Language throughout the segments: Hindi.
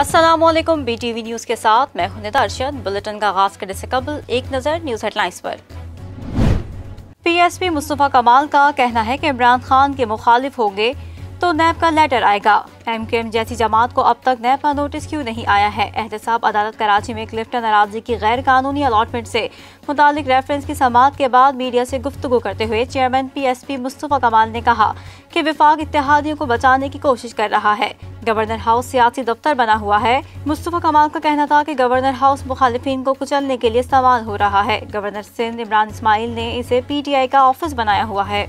Aslam B T V news के साथ मैं हुदा अरशद बुलेटिन का आगाज़ करने से कबल एक नज़र न्यूज़ हेडलाइंस पर P S P Mustafa Kamal का कहना है कि इमरान खान के मुखालिफ होंगे तो नैब का लेटर आएगा एमकेएम जैसी जमात को अब तक नैब का नोटिस क्यों नहीं आया है एहतसाब अदालत कराची में क्लिफ्टन अराजी की गैर कानूनी अलाटमेंट से मुतालिक रेफरेंस की समात के बाद मीडिया से गुफ्तु करते हुए chairman P S P Mustafa Kamal ने कहा कि विफाक इतिहादियों को बचाने की कोशिश कर रहा है गवर्नर हाउस सियासी दफ्तर बना हुआ है मुस्तफ़ा कमाल का कहना था कि गवर्नर हाउस मुखालफी को कुचलने के लिए इस्तेमाल हो रहा है गवर्नर सिंध इमरान इसमाइल ने इसे पी टी आई का ऑफिस बनाया हुआ है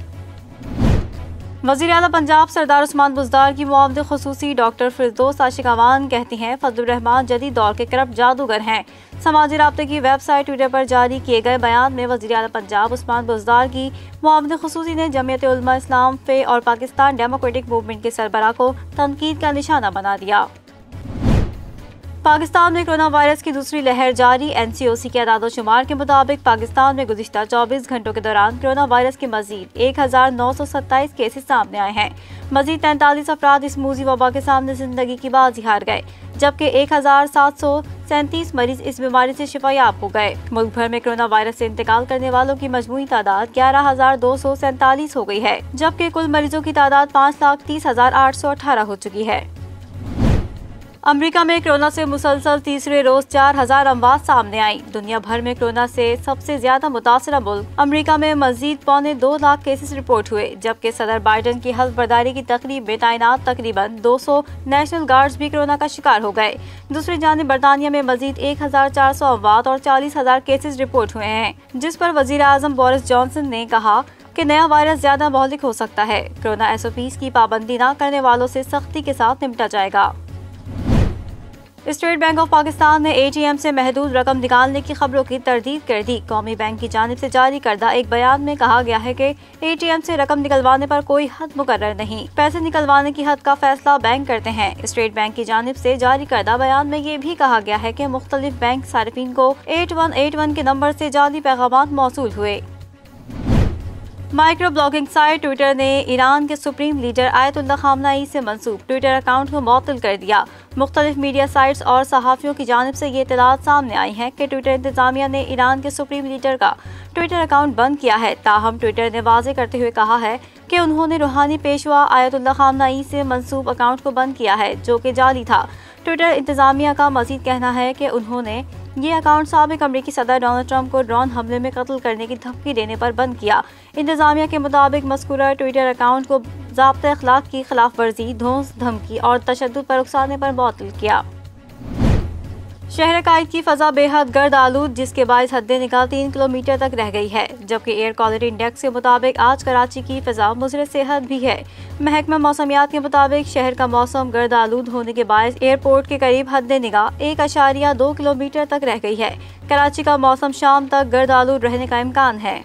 वजी अल पंजाब सरदार उस्मान बुजदार की मुआवद खसूसी डॉक्टर फिरदोस आशिक अवान कहती हैं फजलरहमान जदी दौर के करप जादूगर हैं समाजी रबते की वेबसाइट ट्विटर पर जारी किए गए बयान में वजी अल पंजाब उस्मान बुजदार की मुआवद खसूसी ने उलमा इस्लाम फे और पाकिस्तान डेमोक्रेटिक मूवमेंट के सरबरा को तनकीद का निशाना बना दिया पाकिस्तान में कोरोना वायरस की दूसरी लहर जारी एनसीओसी के अदाद शुमार के मुताबिक पाकिस्तान में गुजशत 24 घंटों के दौरान कोरोना वायरस के मजीद एक हज़ार नौ सौ सत्ताईस केसेस सामने आए हैं मजीद तैंतालीस अफराद इस मूजी वबा के सामने जिंदगी की बाजी हार गए जबकि एक हज़ार सात सौ सैंतीस मरीज इस बीमारी से शिफायाब हो गए मुल्क भर में कोरोना वायरस से इंतकाल करने वालों की मजमू तादाद ग्यारह हजार दो सौ सैंतालीस हो गई है जबकि कुल मरीजों की तादाद पाँच लाख तीस हजार आठ सौ अठारह हो चुकी है अमेरिका में कोरोना से मुसलसल तीसरे रोज चार हजार अमवात सामने आई दुनिया भर में कोरोना से सबसे ज्यादा मुतासर मुल्क अमेरिका में मजीद पौने दो लाख केसेस रिपोर्ट हुए जबकि सदर बाइडन की हल्फ बर्दारी की तकरीब में तैनात तकरीबन 200 नेशनल गार्ड्स भी कोरोना का शिकार हो गए दूसरी जानब बरतानिया में मजीद एक हजार चार सौ अमवात और चालीस हजार केसेज रिपोर्ट हुए हैं जिस पर वजीर बोरिस जॉनसन ने कहा कि नया वायरस ज्यादा मौलिक हो सकता है कोरोना पीज की पाबंदी न करने वालों से सख्ती के साथ निपटा जाएगा स्टेट बैंक ऑफ पाकिस्तान ने एटीएम से महदूद रकम निकालने की खबरों की तरदीद कर दी कौमी बैंक की जानब से जारी करदा एक बयान में कहा गया है कि एटीएम से रकम निकलवाने पर कोई हद मुकर नहीं पैसे निकलवाने की हद का फैसला बैंक करते हैं स्टेट बैंक की जानब से जारी करदा बयान में ये भी कहा गया है की मुख्तलिफ बैंक सार्फिन को एट वन एट वन के नंबर ऐसी जाली पैगाम मौसू हुए माइक्रो ब्लॉगिंग साइट ट्विटर ने ईरान के सुप्रीम लीडर आयतुल्ला खामनाई से मंसूब ट्विटर अकाउंट को मअतल कर दिया मुख्तलिफ मीडिया साइट्स और सहाफ़ियों की जानब से ये इतलात सामने आई हैं कि ट्विटर इंतजामिया ने ईरान के सुप्रीम लीडर का ट्विटर अकाउंट बंद किया है ताहम ट्विटर ने वाजे करते हुए कहा है कि उन्होंने रूहानी पेशवा आयतुल्ला खामनाई से मंसूब अकाउंट को बंद किया है जो कि जाली था ट्विटर इंतजामिया का मजीद कहना है कि उन्होंने ये अकाउंट सबक अमरीकी सदर डोनाल्ड ट्रंप को ड्रोन हमले में कत्ल करने की धमकी देने पर बंद किया इंतजामिया के मुताबिक मस्कूरा ट्विटर अकाउंट को जबता अखलाक की खिलाफ वर्जी धोस धमकी और तशद पर उकसाने पर मुतल किया शहर कायद की फजा बेहद गर्द आलूद जिसके बायस हद निकाल तीन किलोमीटर तक रह गई है जबकि एयर क्वालिटी इंडेक्स के मुताबिक आज कराची की फजा मुजर सेहत भी है महकमा मौसमियात के मुताबिक शहर का मौसम गर्द आलूद होने के बायस एयरपोर्ट के करीब हद निगाह एक अशारिया दो किलोमीटर तक रह गई है कराची का मौसम शाम तक गर्द आलूद रहने का इम्कान है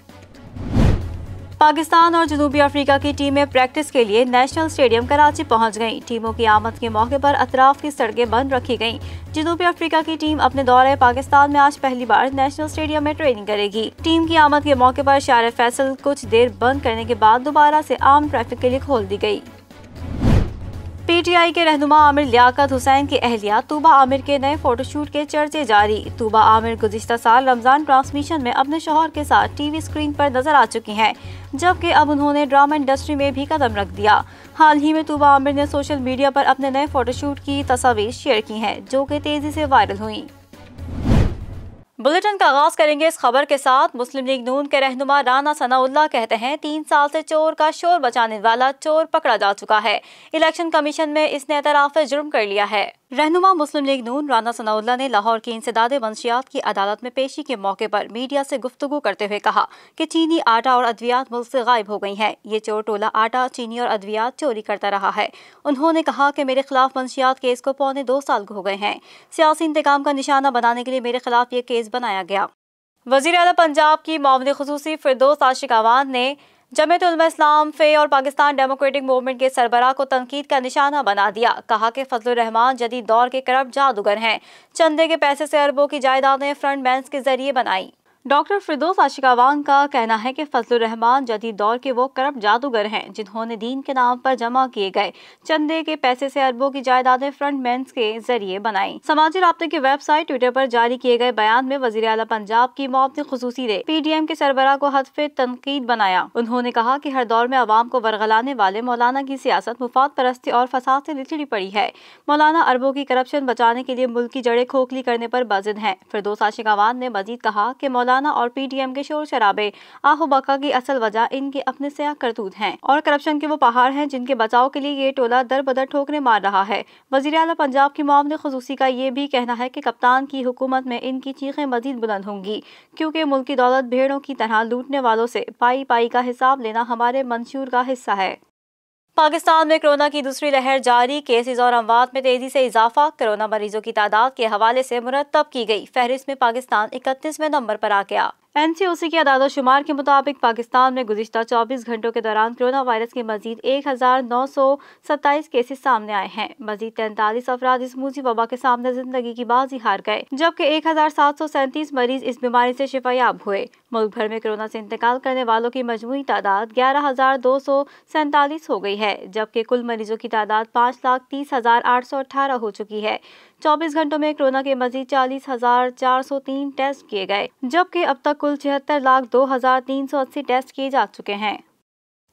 पाकिस्तान और जनूबी अफ्रीका की टीमें प्रैक्टिस के लिए नेशनल स्टेडियम कराची पहुंच गईं। टीमों की आमद के मौके पर अतराफ की सड़कें बंद रखी गईं। जनूबी अफ्रीका की टीम अपने दौरे पाकिस्तान में आज पहली बार नेशनल स्टेडियम में ट्रेनिंग करेगी टीम की आमद के मौके पर शार फैसल कुछ देर बंद करने के बाद दोबारा से आम ट्रैफिक के लिए खोल दी गयी पी टी आई के रहनुमा आमिर लियाकत हुसैन की अहलिया तूबा आमिर के नए फोटोशूट के चर्चे जारी तूबा आमिर गुजशत साल रमज़ान ट्रांसमिशन में अपने शोहर के साथ टीवी स्क्रीन पर नजर आ चुकी हैं जबकि अब उन्होंने ड्रामा इंडस्ट्री में भी कदम रख दिया हाल ही में तूबा आमिर ने सोशल मीडिया पर अपने नए फोटोशूट की तस्वीर शेयर की हैं जो कि तेज़ी से वायरल हुई बुलेटिन का आगाज करेंगे इस खबर के साथ मुस्लिम लीग नून के रहनुमा राना सनाउल्ला कहते हैं तीन साल से चोर का शोर बचाने वाला चोर पकड़ा जा चुका है इलेक्शन कमीशन में इसने एतराफ़ जुर्म कर लिया है रहनुमा मुस्लिम लीग नून राना सनाउल्ला ने लाहौर की इंसदाद मंशियात की अदालत में पेशी के मौके पर मीडिया से गुफ्तु करते हुए कहा कि चीनी आटा और अद्वियात मुल्क से गायब हो गई हैं ये चोर टोला आटा चीनी और अद्वियात चोरी करता रहा है उन्होंने कहा कि मेरे खिलाफ मंशियात केस को पौने दो साल हो गए हैं सियासी इंतकाम का निशाना बनाने के लिए मेरे खिलाफ ये केस बनाया गया वजीर अला पंजाब की मामले खसूसी फिरदोस आशिक आवान ने जमयत इस्लाम फे और पाकिस्तान डेमोक्रेटिक मूवमेंट के सरबरा को तनकीद का निशाना बना दिया कहा कि फजलरहमान जदीद दौर के करप्ट जादूगर हैं चंदे के पैसे से अरबों की जायदादें फ्रंट बैंस के जरिए बनाई डॉक्टर फिरदोस आशिकावान का कहना है कि फजल रहमान जदीद दौर के वो करप जादूगर हैं जिन्होंने दीन के नाम पर जमा किए गए चंदे के पैसे से अरबों की जायदादें फ्रंट मैं के जरिए बनाई समाजी रबते की वेबसाइट ट्विटर पर जारी किए गए बयान में वजीर अला पंजाब की ने खसूसी दे पी डी एम के सरबरा को हदफ तनकीद बनाया उन्होंने कहा की हर दौर में आवाम को वरगलाने वाले मौलाना की सियासत मुफाद परस्ती और फसाद से निचड़ी पड़ी है मौलाना अरबों की करप्शन बचाने के लिए मुल्क की जड़ें खोखली करने पर बाजिद है फिरदोस आशिकावान ने मजीद कहा की मौलाना मौलाना और पीटीएम के शोर शराबे आहू बका की असल वजह इनके अपने सयाह करतूत हैं और करप्शन के वो पहाड़ हैं जिनके बचाव के लिए ये टोला दर बदर ठोकरे मार रहा है वजीर अला पंजाब की मामले खसूसी का ये भी कहना है की कप्तान की हुकूमत में इनकी चीखें मजीद बुलंद होंगी क्यूँकी मुल्की दौलत भेड़ों की तरह लूटने वालों से पाई पाई का हिसाब लेना हमारे मंशूर का हिस्सा है पाकिस्तान में कोरोना की दूसरी लहर जारी केसेस और अमवात में तेजी से इजाफा कोरोना मरीजों की तादाद के हवाले से मुरतब की गई फहरिस्त में पाकिस्तान इकतीसवें नंबर पर आ गया सी के अदाद शुमार के मुताबिक पाकिस्तान में गुजशत 24 घंटों के दौरान कोरोना वायरस के मजीद एक हज़ार नौ सौ सत्ताईस केसेस सामने आए हैं मजीद तैंतालीस अफराद इस मूजी वबा के सामने जिंदगी की बाजी हार गए जबकि एक हज़ार सात सौ सैंतीस मरीज इस बीमारी से शिफायाब हुए मुल्क भर में कोरोना से इंतकाल करने वालों की मजमू तादाद ग्यारह हज़ार दो सौ सैंतालीस हो गई है जबकि कुल मरीजों की तादाद पाँच लाख तीस हज़ार आठ सौ अठारह हो चुकी है 24 घंटों में कोरोना के मजीद चालीस हजार चार सौ तीन टेस्ट किए गए जबकि अब तक कुल छिहत्तर लाख दो हजार तीन सौ अस्सी टेस्ट किए जा चुके हैं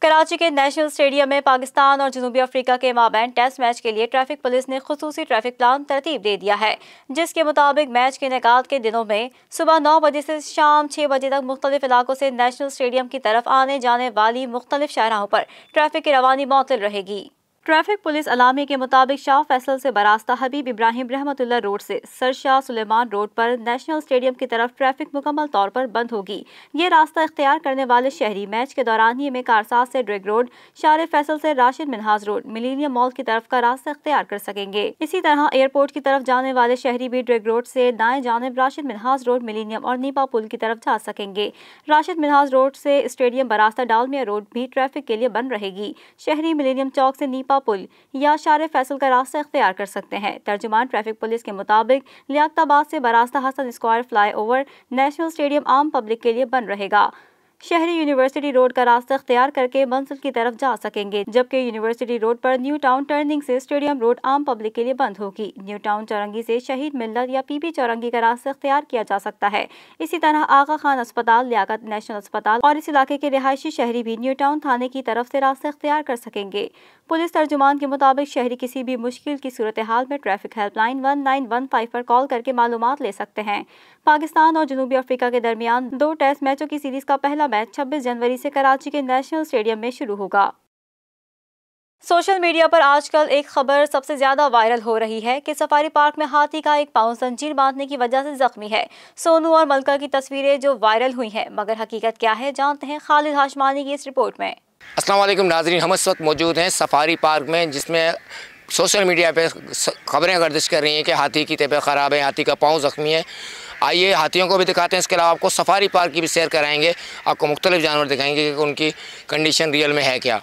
कराची के नेशनल स्टेडियम में पाकिस्तान और जनूबी अफ्रीका के माबैन टेस्ट मैच के लिए ट्रैफिक पुलिस ने खसूस ट्रैफिक प्लान तरतीब दे दिया है जिसके मुताबिक मैच के इनका के दिनों में सुबह नौ बजे से शाम छः बजे तक मुख्तलिफ इलाकों से नेशनल स्टेडियम की तरफ आने जाने वाली मुख्तलिफ शाहराहों पर ट्रैफिक की रवानी मौतल रहेगी ट्रैफिक पुलिस अलामी के मुताबिक शाह फैसल से बरास्ता हबीब इब्राहिम रहमतुल्ला रोड से सरशाह सुलेमान रोड पर नेशनल स्टेडियम की तरफ ट्रैफिक मुकम्मल तौर पर बंद होगी ये रास्ता इख्तियार करने वाले शहरी मैच के दौरान ही में कारसाज से ड्रेग रोड शार फैसल से Rashid Minhas road millennium mall की तरफ का रास्ता इख्तियार कर सकेंगे इसी तरह एयरपोर्ट की तरफ जाने वाले शहरी भी ड्रेग रोड से दाएं जानब राशिद मिनहाज रोड मिलीनियम और नीपा पुल की तरफ जा सकेंगे राशिद मिनहाज रोड से स्टेडियम बरास्ता डालमिया रोड भी ट्रैफिक के लिए बंद रहेगी शहरी मिलीनियम चौक से नीपा का पुल या शार फैसल का रास्ता अख्तियार कर सकते हैं तर्जुमान ट्रैफिक पुलिस के मुताबिक लियाताबाद से बरास्ता Hasan square flyover national stadium आम पब्लिक के लिए बन रहेगा शहरी यूनिवर्सिटी रोड का रास्ता अख्तियार करके मंजिल की तरफ जा सकेंगे जबकि यूनिवर्सिटी रोड पर न्यू टाउन टर्निंग से स्टेडियम रोड आम पब्लिक के लिए बंद होगी न्यू टाउन चौरंगी से शहीद मिल्लत या पीपी चौरंगी का रास्ता अख्तियार किया जा सकता है इसी तरह आगा खान अस्पताल लियाकत नेशनल अस्पताल और इस इलाके के रिहायशी शहरी भी न्यू टाउन थाने की तरफ से रास्ते अख्तियार कर सकेंगे पुलिस तर्जुमान के मुताबिक शहरी किसी भी मुश्किल की सूरत हाल में traffic helpline one nine one five पर कॉल करके मालूम ले सकते हैं पाकिस्तान और जनूबी अफ्रीका के दरमियान दो टेस्ट मैचों की सीरीज का पहला मैच छब्बीस जनवरी से कराची के नेशनल स्टेडियम में शुरू होगा सोशल मीडिया पर आजकल एक खबर सबसे ज्यादा वायरल हो रही है कि सफारी पार्क में हाथी का एक पाँव संजीर बांधने की वजह से जख्मी है सोनू और मलका की तस्वीरें जो वायरल हुई हैं मगर हकीकत क्या है जानते हैं खालिद हाशमानी की इस रिपोर्ट में असलम नाजरीन हम इस वक्त मौजूद हैं सफारी पार्क में जिसमें सोशल मीडिया पर खबरें गर्दिश कर रही हैं कि हाथी की तबीयत ख़राब है हाथी का पाँव ज़ख्मी है आइए हाथियों को भी दिखाते हैं इसके अलावा आपको सफारी पार्क की भी सैर कराएंगे आपको मुख्तलि जानवर दिखाएंगे कि उनकी कंडीशन रियल में है क्या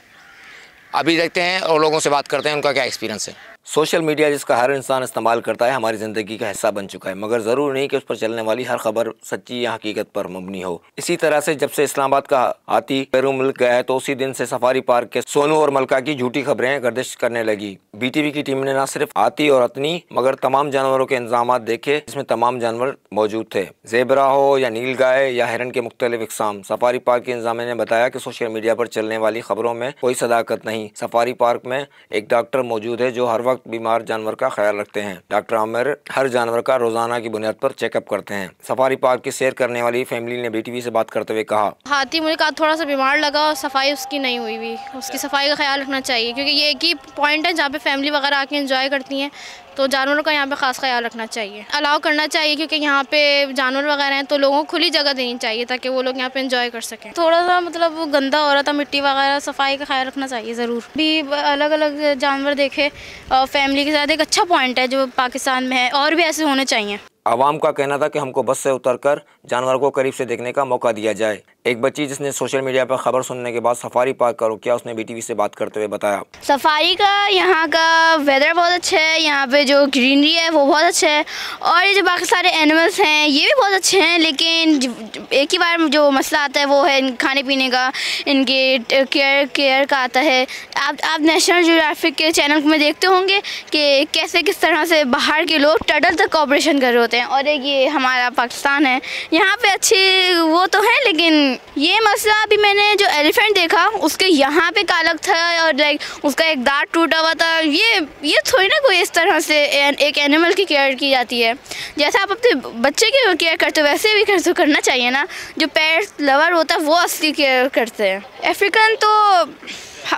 अभी देखते हैं और लोगों से बात करते हैं उनका क्या एक्सपीरियंस है सोशल मीडिया जिसका हर इंसान इस्तेमाल करता है हमारी ज़िंदगी का हिस्सा बन चुका है मगर ज़रूर नहीं कि उस पर चलने वाली हर खबर सच्ची या हकीकत पर मबनी हो इसी तरह से जब से इस्लामाबाद का हाथी पेरू मिल गया है तो उसी दिन से सफारी पार्क के सोनू और मलका की झूठी खबरें गर्दिश करने लगी बीटीवी की टीम ने न सिर्फ हाथी और अतनी मगर तमाम जानवरों के इंजाम देखे जिसमें तमाम जानवर मौजूद थे जेबरा हो या नील गाय या हिरन के मुख्तलिफ इकसाम सफारी पार्क के इंजाम ने बताया कि सोशल मीडिया पर चलने वाली खबरों में कोई सदाकत नहीं सफारी पार्क में एक डॉक्टर मौजूद है जो हर वक्त वक्त बीमार जानवर का ख्याल रखते हैं डॉक्टर आमिर हर जानवर का रोजाना की बुनियाद पर चेकअप करते हैं सफारी पार्क की सैर करने वाली फैमिली ने बीटीवी से बात करते हुए कहा हाथी मुझे कहा थोड़ा सा बीमार लगा और सफाई उसकी नहीं हुई हुई उसकी सफाई का ख्याल रखना चाहिए क्योंकि ये एक ही पॉइंट है जहाँ पे फैमिली वगैरह आके इंजॉय करती है तो जानवरों का यहाँ पे ख़ास ख्याल रखना चाहिए अलाउ करना चाहिए क्योंकि यहाँ पे जानवर वगैरह हैं तो लोगों को खुली जगह देनी चाहिए ताकि वो लोग यहाँ पे इंजॉय कर सकें थोड़ा सा मतलब गंदा हो रहा था मिट्टी वगैरह सफाई का ख्याल रखना चाहिए ज़रूर भी अलग अलग जानवर देखे और फैमिली के साथ एक अच्छा पॉइंट है जो पाकिस्तान में है और भी ऐसे होने चाहिए आवाम का कहना था कि हमको बस से उतर जानवर को करीब से देखने का मौका दिया जाए एक बच्ची जिसने सोशल मीडिया पर खबर सुनने के बाद सफारी पार्क का रुकिया उसने बीटीवी से बात करते हुए बताया सफारी का यहाँ का वेदर बहुत अच्छा है यहाँ पे जो ग्रीनरी है वो बहुत अच्छा है और ये जो बाकी सारे एनिमल्स हैं ये भी बहुत अच्छे हैं लेकिन एक ही बार जो मसला आता है वो है खाने पीने का इनके केयर केयर का आता है आप आप नेशनल जोग्राफिक के चैनल में देखते होंगे कि कैसे किस तरह से बाहर के लोग टटल तक ऑपरेशन कर रहे होते हैं और एक ये हमारा पाकिस्तान है यहाँ पर अच्छे वो तो हैं लेकिन हम्म, ये मसला अभी मैंने जो एलिफेंट देखा उसके यहाँ पे कालक था और लाइक उसका एक दांत टूटा हुआ था ये ये थोड़ी ना कोई इस तरह से एक एनिमल की केयर की जाती है जैसा आप अपने बच्चे की केयर करते हो वैसे भी करते करना चाहिए ना जो पैर लवर होता है वो असली केयर करते हैं अफ्रीकन तो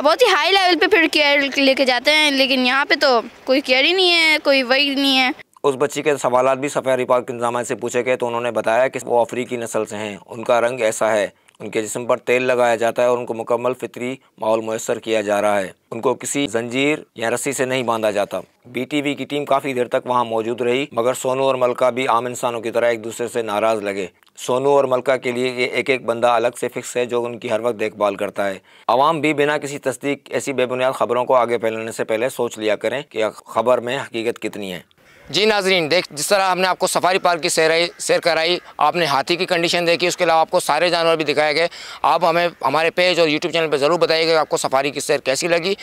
बहुत ही हाई लेवल पे फिर केयर लेके जाते हैं लेकिन यहाँ पे तो कोई केयर ही नहीं है कोई वही नहीं है उस बच्ची के सवाल भी सफारी पार्क इंतजाम से पूछे गए तो उन्होंने बताया कि वो अफ्रीकी नस्ल से हैं उनका रंग ऐसा है उनके जिसम पर तेल लगाया जाता है और उनको मुकम्मल फितरी माहौल मैसर किया जा रहा है उनको किसी जंजीर या रस्सी से नहीं बांधा जाता बीटीवी की टीम काफ़ी देर तक वहां मौजूद रही मगर सोनू और मलका भी आम इंसानों की तरह एक दूसरे से नाराज़ लगे सोनू और मलका के लिए एक एक बंदा अलग से फिक्स है जो उनकी हर वक्त देखभाल करता है आवाम भी बिना किसी तस्दीक ऐसी बेबुनियाद खबरों को आगे फैलने से पहले सोच लिया करें कि खबर में हकीकत कितनी है जी नाजरीन देख जिस तरह हमने आपको सफारी पार्क की सैराई सैर कराई आपने हाथी की कंडीशन देखी उसके अलावा आपको सारे जानवर भी दिखाए गए आप हमें हमारे पेज और यूट्यूब चैनल पर ज़रूर बताइएगा आपको सफारी की सैर कैसी लगी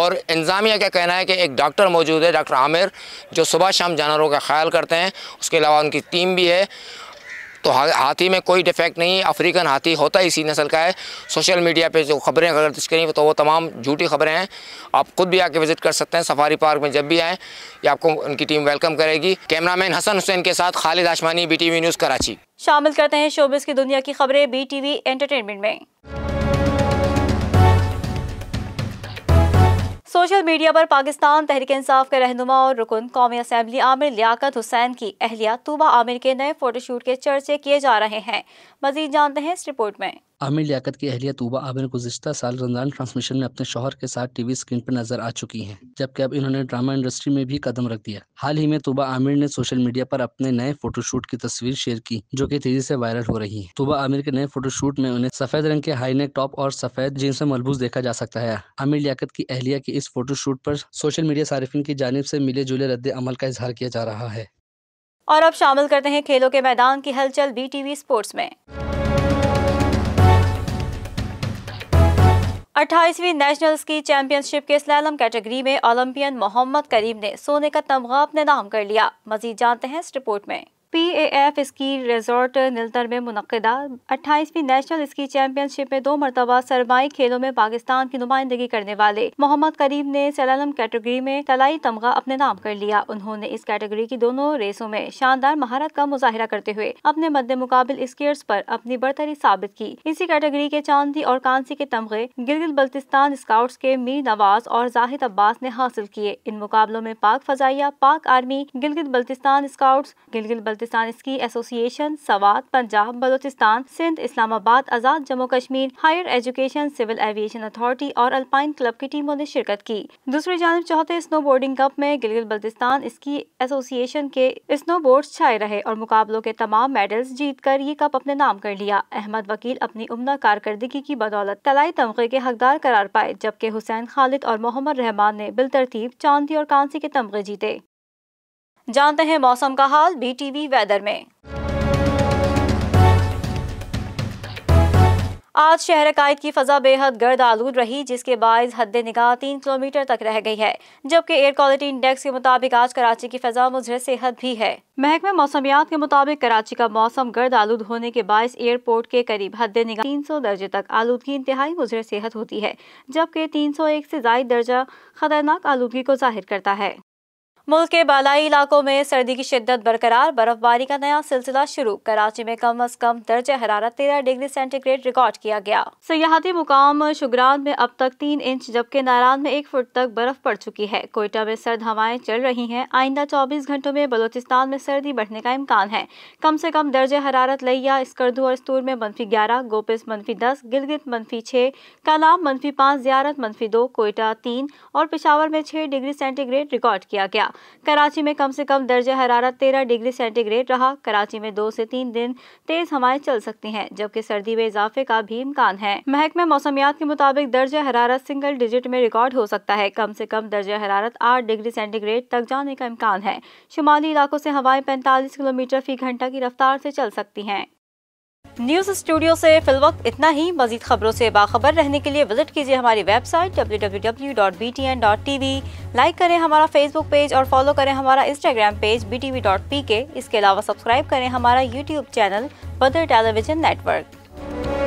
और इंतज़ामिया का कहना है कि एक डॉक्टर मौजूद है डॉक्टर आमिर जो सुबह शाम जानवरों का ख्याल करते हैं उसके अलावा उनकी टीम भी है तो हाथी में कोई डिफेक्ट नहीं है अफ्रीकन हाथी होता इसी नस्ल का है सोशल मीडिया पे जो खबरें अगर करें तो वो तमाम झूठी खबरें हैं आप खुद भी आके विज़िट कर सकते हैं सफारी पार्क में जब भी आएँ या आपको उनकी टीम वेलकम करेगी कैमरामैन हसन हुसैन के साथ खालिद आशमानी बी न्यूज़ कराची शामिल करते हैं शोबिस की दुनिया की खबरें बी टी एंटरटेनमेंट में सोशल मीडिया पर पाकिस्तान तहरीक इंसाफ के रहनुमा और रुकन कौमी असम्बली आमिर लियाकत हुसैन की अहलिया तूबा आमिर के नए फोटोशूट के चर्चे किए जा रहे हैं मजीद जानते हैं इस रिपोर्ट में आमिर लियाकत की अहलिया तूबा आमिर गुजशत साल रमजान ट्रांसमिशन में अपने शोहर के साथ टीवी स्क्रीन पर नजर आ चुकी हैं जबकि अब इन्होंने ड्रामा इंडस्ट्री में भी कदम रख दिया हाल ही में तूबा आमिर ने सोशल मीडिया पर अपने नए फोटोशूट की तस्वीर शेयर की जो कि तेजी से वायरल हो रही है तूबा आमिर के नए फोटोशूट में उन्हें सफेद रंग के हाईनेक टॉप और सफेद जीन में मलबूज देखा जा सकता है आमिर लियाकत की अहलिया की इस फोटोशूट पर सोशल मीडिया सार्फिन की जानब से मिले जुले रद्द अमल का इजहार किया जा रहा है और अब शामिल करते हैं खेलों के मैदान की हलचल बी स्पोर्ट्स में अट्ठाईसवीं नेशनल स्की चैंपियनशिप के स्लैलम कैटेगरी में ओलंपियन मोहम्मद करीम ने सोने का तमगा अपने नाम कर लिया मजीद जानते हैं इस रिपोर्ट में P F ski resort Naltar में मनदा अट्ठाईसवीं नेशनल स्की चैंपियनशिप में दो मरतबा सरमाई खेलों में पाकिस्तान की नुमाइंदगी करने वाले मोहम्मद करीम ने सलालम कैटेगरी में तलाई तमगा अपने नाम कर लिया उन्होंने इस कैटेगरी की दोनों रेसों में शानदार महारत का मुजाहरा करते हुए अपने मद्द मुकाबल स्कीयर्स पर अपनी बरतरी साबित की इसी कैटेगरी के चांदी और कांसी के तमगे गिलगित बल्तिस्तान स्काउट्स के मीर नवाज और जाहिद अब्बास ने हासिल किए इन मुकाबलों में पाक फजाइया पाक आर्मी गिलगित बल्तिस्तान स्काउट्स गिलगित তাসারিসকি association Swat پنجاب بلوچستان Sindh Islamabad Azad Jammu Kashmir higher education civil aviation authority অর আলপাইন ক্লাব কি টিম ওয়ানে শরকত কি। দুসরে জানিব 34 স্নোবোর্ডিং কাপ মে গিলগিল بلوچستان ইসকি অ্যাসোসিয়েশন কে ইস স্নোবোর্ডস ছাই রহে অর মুকাবলো কে तमाम মেডেলস জিত কার ইয়ে কাপ apne নাম কর লিয়া। अहमद वकील apni উমনা কারকারদগি কি বদৌলত তলাই तमगে কে হকদার করার পায়ে জব কে হুসাইন খালিদ অর মোহাম্মদ रहमान নে বিল তরতিব চান্দি অর কানসি কে तमगে জিতে। जानते हैं मौसम का हाल बीटीवी वेदर में आज शहर कायद की फ़जा बेहद गर्द आलूद रही जिसके बायस हद निगाह तीन किलोमीटर तक रह गई है जबकि एयर क्वालिटी इंडेक्स के मुताबिक आज कराची की फ़जा मुजर सेहत भी है महकमे मौसमियात के मुताबिक कराची का मौसम गर्द आलूद होने के बायस एयरपोर्ट के करीब हद निगाह तीन सौ दर्जे तक आलूदगी इंतहाई मुजर सेहत होती है जबकि तीन सौ एक से जायद दर्जा खतरनाक आलूदगी को जाहिर करता है मुल्क के बालाई इलाकों में सर्दी की शिद्दत बरकरार बर्फबारी का नया सिलसिला शुरू कराची में कम अज कम दर्ज हरारत तेरह डिग्री सेंटीग्रेड रिकॉर्ड किया गया सियाहती मुकाम शुगरान में अब तक तीन इंच जबकि नारायण में एक फुट तक बर्फ पड़ चुकी है कोयटा में सर्द हवाएं चल रही हैं आइंदा चौबीस घंटों में बलोचिस्तान में सर्दी बढ़ने का इम्कान है कम से कम दर्ज हरारत लैया स्कर्दू और स्तूर में मनफी ग्यारह गोपिस मनफी दस गिलगित मनफी छः कलाम मनफी पाँच जियारत मनफी दो कोयटा तीन और पिशावर में छः डिग्री सेंटीग्रेड रिकॉर्ड किया गया कराची में कम से कम दर्ज हरारत तेरह डिग्री सेंटीग्रेड रहा कराची में दो से तीन दिन तेज हवाएं चल सकती हैं जबकि सर्दी में इजाफे का भी इम्कान है महकमे मौसमियात के मुताबिक दर्ज हरारत सिंगल डिजिट में रिकॉर्ड हो सकता है कम से कम दर्ज हरारत आठ डिग्री सेंटीग्रेड तक जाने का इम्कान है शुमाली इलाकों से हवाएं पैंतालीस किलोमीटर फी घंटा की रफ्तार से चल सकती हैं न्यूज स्टूडियो से फिल वक्त इतना ही मजीद खबरों से बाखबर रहने के लिए विजिट कीजिए हमारी वेबसाइट वी लाइक करें हमारा फेसबुक पेज और फॉलो करें हमारा इंस्टाग्राम पेज btv.pk इसके अलावा सब्सक्राइब करें हमारा YouTube channel Badar television network